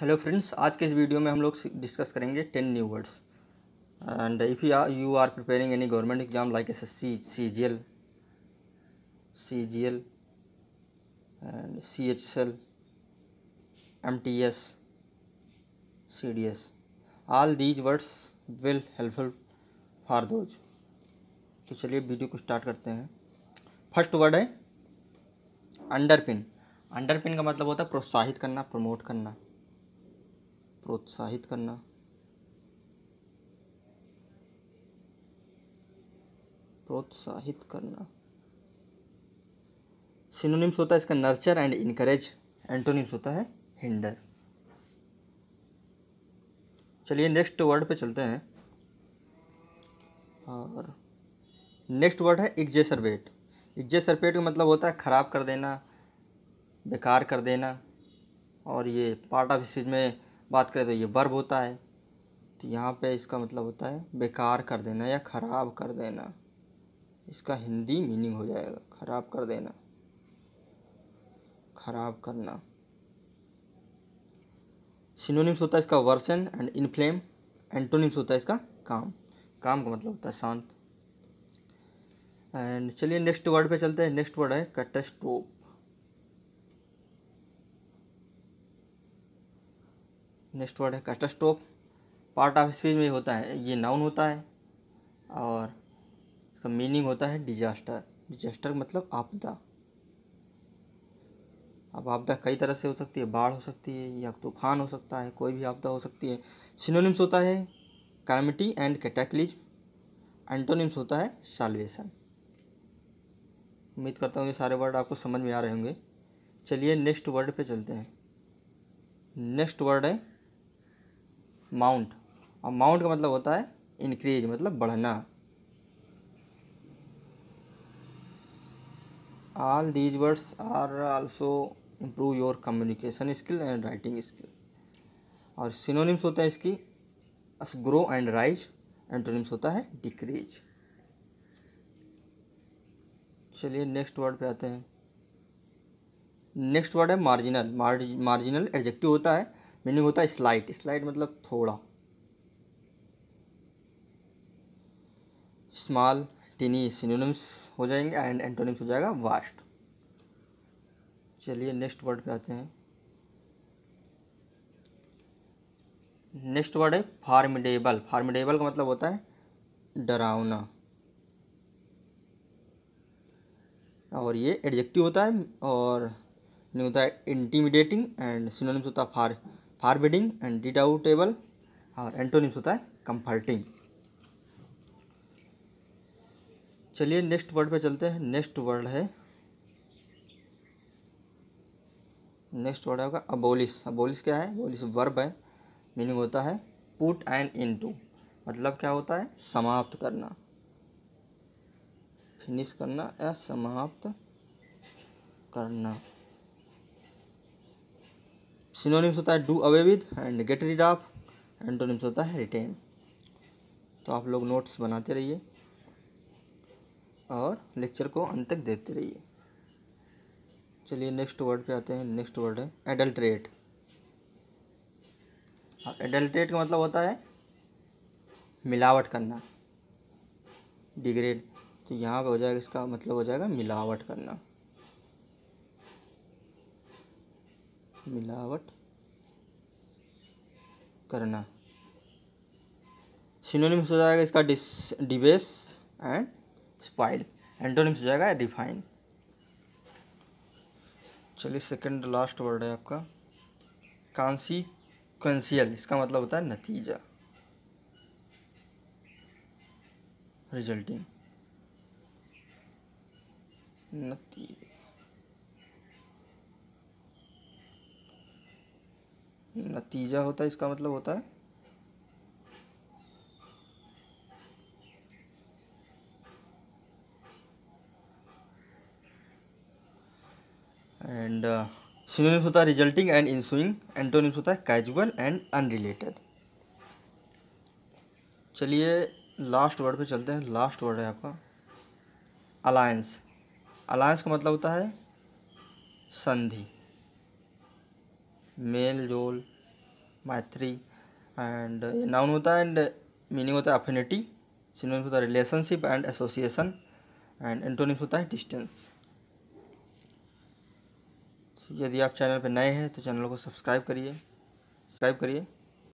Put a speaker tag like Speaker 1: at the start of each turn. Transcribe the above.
Speaker 1: hello friends आज के इस वीडियो में हम लोग डिस्कस करेंगे ten new words and if you are preparing any government exam like S S C C G L C G L and C H L M T S C D S all these words will helpful for those तो चलिए video को start करते हैं first word है अंडरपिन अंडरपिन का मतलब होता है प्रोत्साहित करना प्रमोट करना प्रोत्साहित करना प्रोत्साहित करना सिनोनिम्स होता है इसका नर्चर एंड इनकरेज एंटोनिम्स होता है हिंडर चलिए नेक्स्ट वर्ड पे चलते हैं और नेक्स्ट वर्ड है एग्जेसरबेट एग्जेसरबेट का मतलब होता है ख़राब कर देना बेकार कर देना और ये पार्ट ऑफ स्पीच में बात करें तो ये वर्ब होता है तो यहाँ पे इसका मतलब होता है बेकार कर देना या ख़राब कर देना इसका हिंदी मीनिंग हो जाएगा ख़राब कर देना ख़राब करना सिनोनिम्स होता है इसका वर्सन एंड इनफ्लेम एंटोनिम्स होता है इसका काम काम का मतलब होता है शांत एंड चलिए नेक्स्ट वर्ड पे चलते हैं नेक्स्ट वर्ड है कैटेस्ट्रोप नेक्स्ट वर्ड है कटस्टोप पार्ट ऑफ स्पीच में होता है ये नाउन होता है और इसका मीनिंग होता है डिजास्टर डिजास्टर मतलब आपदा अब आपदा कई तरह से हो सकती है बाढ़ हो सकती है या तूफान हो सकता है कोई भी आपदा हो सकती है सिनोनिम्स होता है कैमिटी एंड कैटेक्लिज एंटोनिम्स होता है सालवेशन उम्मीद करता हूँ ये सारे वर्ड आपको समझ में आ रहे होंगे चलिए नेक्स्ट वर्ड पे चलते हैं नेक्स्ट वर्ड है माउंट और माउंट का मतलब होता है इंक्रीज मतलब बढ़ना all these words are also improve your communication skill and writing skill और सिनोनिम्स होता है इसकी अस ग्रो एंड राइज एंटोनिम्स होता है डिक्रीज चलिए नेक्स्ट वर्ड पे आते हैं नेक्स्ट वर्ड है मार्जिनल मार्जिनल एडजेक्टिव होता है मीनिंग होता है स्लाइट स्लाइट मतलब थोड़ा स्मॉल टिनी सिनोनिम्स हो जाएंगे एंड एंटोनिम्स हो जाएगा वास्ट चलिए नेक्स्ट वर्ड पे आते हैं नेक्स्ट वर्ड है फार्मिडेबल फार्मिडेबल का मतलब होता है डरावना और ये एडजेक्टिव होता है और होता है इंटीमिडेटिंग एंड सिनोनिम्स होता है फार फारबिडिंग एंड डिडाउटेबल और एंटोनिम्स होता है कंफर्टिंग चलिए नेक्स्ट वर्ड पे चलते हैं नेक्स्ट वर्ड है नेक्स्ट वर्ड होगा अबोलिस अबोलिस क्या है अबोलिस वर्ब है मीनिंग होता है पुट एंड इन टू मतलब क्या होता है समाप्त करना फिनिश करना या समाप्त करना सिनोनिम्स होता है do away with and get rid of antonyms होता है रिटेन तो आप लोग नोट्स बनाते रहिए और लेक्चर को अंत तक देखते रहिए चलिए नेक्स्ट वर्ड पे आते हैं नेक्स्ट वर्ड है एडल्ट्रेट और एडल्ट्रेट का मतलब होता है मिलावट करना डिग्रेड तो यहाँ पे हो जाएगा इसका मतलब हो जाएगा मिलावट करना मिलावट करना सिनोनिम्स हो जाएगा इसका डिस डिबेस एंड स्पाइल एंटोनिम्स हो जाएगा रिफाइन चलिए सेकंड लास्ट वर्ड है आपका कंसियल इसका मतलब होता है नतीजा रिजल्टिंग नतीजा नतीजा होता है इसका मतलब होता है एंड सिनोनिम्स uh, होता है रिजल्टिंग एंड इंसुइंग एंटोनिम्स होता है कैजुअल एंड अनरिलेटेड चलिए लास्ट वर्ड पे चलते हैं लास्ट वर्ड है आपका अलायंस अलायंस का मतलब होता है संधि मेल जोल मैत्री एंड नाउन होता है एंड मीनिंग होता है अफिनिटी सिनोनिम्स होता है relationship and association and antonyms होता है डिस्टेंस तो यदि आप चैनल पर नए हैं तो चैनल को सब्सक्राइब करिए सब्सक्राइब करिए